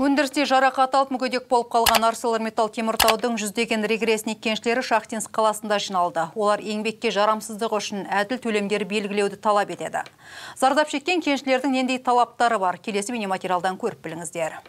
Өндірісте жарақат алып мүгедек болып қалған арсылыр металл теміртаудың жүздеген регрессник кеншілері Шахтинск қаласында жиналды. Олар еңбекке жарамсыздығы үшін әділ төлемдер белгілеуді талап етеді. Зардап шеккен кеншілердің нендей талаптары бар. Келесі бейне материалдан көріп біліңіздер.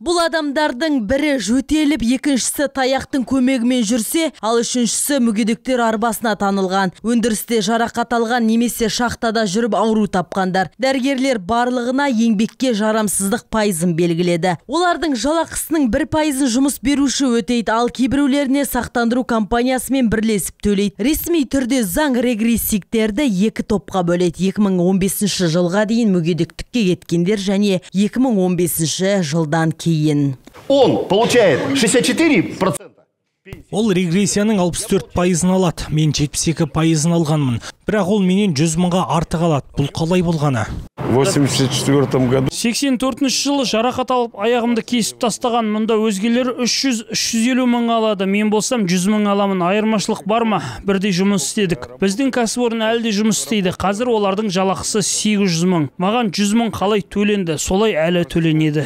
Бұл адамдардың бірі жөтеліп, екіншісі таяқтың көмегімен жүрсе, ал үшіншісі мүгедектер арбасына танылған. Өндірісте жарақат алған немесе шақтада жүріп ауру тапқандар. Дәргерлер барлығына еңбекке жарамсыздық пайызын белгіледі. Олардың жалақысының бір пайызын жұмыс беруші өтейді, ал кейбіреулеріне сақтандыру компаниясымен бірлесіп төлейді. Ресми түрде заң регрессиктерді екі топқа бөледі. 2015 жылға дейін мүгедектікке кеткендер және 2015 жылдан кейін он получает 64 ол регрессияның 64 пайызын алады мен 72 пайызын алғанмын бірақ ол менен 100 мыңға артық алады бұл қалай болғаны 84 жылы жарақат алып аяғымды кесіп тастаған мұнда өзгелер 300-350 мың алады мен болсам 100 мың аламын айырмашылық бар ма Бірде жұмыс істедік біздің кәсіпорын әлі де жұмыс істейді қазір олардың жалақысы 800 мың маған 100 мың қалай төленді солай әлі төленеді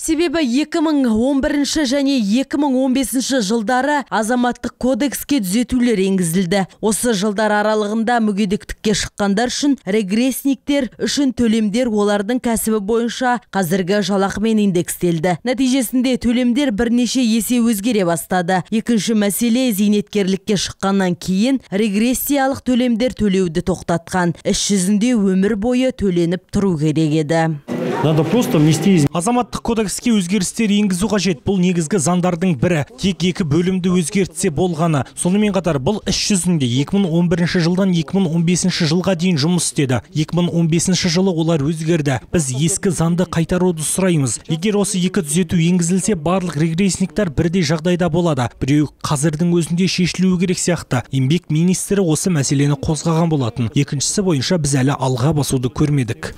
себебі 2011 және 2015 жылдары азаматтық кодекске түзетулер енгізілді осы жылдар аралығында мүгедіктікке шыққандар үшін регрессниктер үшін төлемдер олардың кәсібі бойынша қазіргі жалақымен индекстелді нәтижесінде төлемдер бірнеше есе өзгере бастады екінші мәселе зейнеткерлікке шыққаннан кейін регрессиялық төлемдер төлеуді тоқтатқан іс жүзінде өмір бойы төленіп тұру керек еді надо просто внести азаматтық кодекске өзгерістер енгізу қажет бұл негізгі заңдардың бірі тек екі бөлімді өзгертсе болғаны сонымен қатар бұл іс жүзінде 2011 жылдан 2015 жылға дейін жұмыс істеді 2015 жылы олар өзгерді біз ескі заңды қайтаруды сұраймыз егер осы екі түзету еңгізілсе, барлық регрессниктар бірдей жағдайда болады біреу қазірдің өзінде шешілуі керек сияқты еңбек министрі осы мәселені қозғаған болатын екіншісі бойынша біз әлі алға басуды көрмедік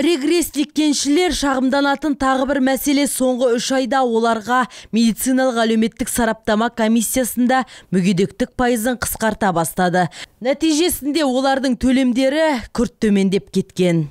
регресстік кеншілер шағымданатын тағы бір мәселе соңғы үш айда оларға медициналық әлеуметтік сараптама комиссиясында мүгедектік пайызын қысқарта бастады нәтижесінде олардың төлемдері күрт деп кеткен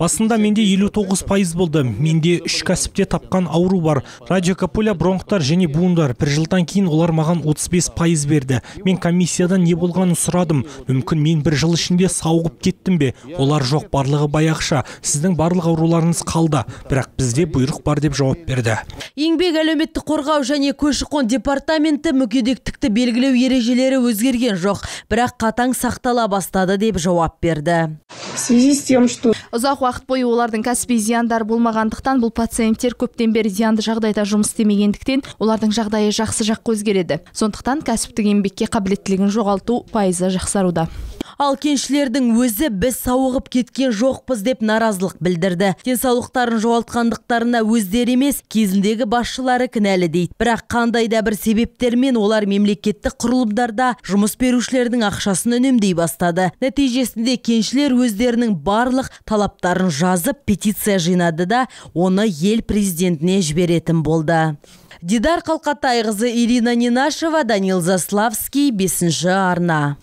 басында менде 59 пайыз болды менде үш кәсіпте тапқан ауру бар радиокапуля бронхтар және буындар бір жылдан кейін олар маған 35 пайыз берді мен комиссиядан не болғанын сұрадым мүмкін мен бір жыл ішінде сауығып кеттім бе олар жоқ барлығы баяғыша сіздің барлық ауруларыңыз қалды бірақ бізде бұйрық бар деп жауап берді еңбек әлеуметтік қорғау және көші қон департаменті мүгедектікті белгілеу ережелері өзгерген жоқ бірақ қатаң сақтала бастады деп жауап берді в связи с тем что ұзақ уақыт бойы олардың кәсіби зияндары болмағандықтан бұл пациенттер көптен бері зиянды жағдайда жұмыс істемегендіктен олардың жағдайы жақсы жаққа өзгереді сондықтан кәсіптік еңбекке қабілеттілігін жоғалту пайызы жақсаруда ал кеншілердің өзі біз сауығып кеткен жоқпыз деп наразылық білдірді денсаулықтарын жоғалтқандықтарына өздер емес кезіндегі басшылары кінәлі дейді бірақ қандайда бір себептермен олар мемлекеттік құрылымдарда жұмыс берушілердің ақшасын үнемдей бастады нәтижесінде кеншілер өздерінің барлық талаптарын жазып петиция жинады да оны ел президентіне жіберетін болды дидар қалқатайғызы ирина нинашева данил заславский арна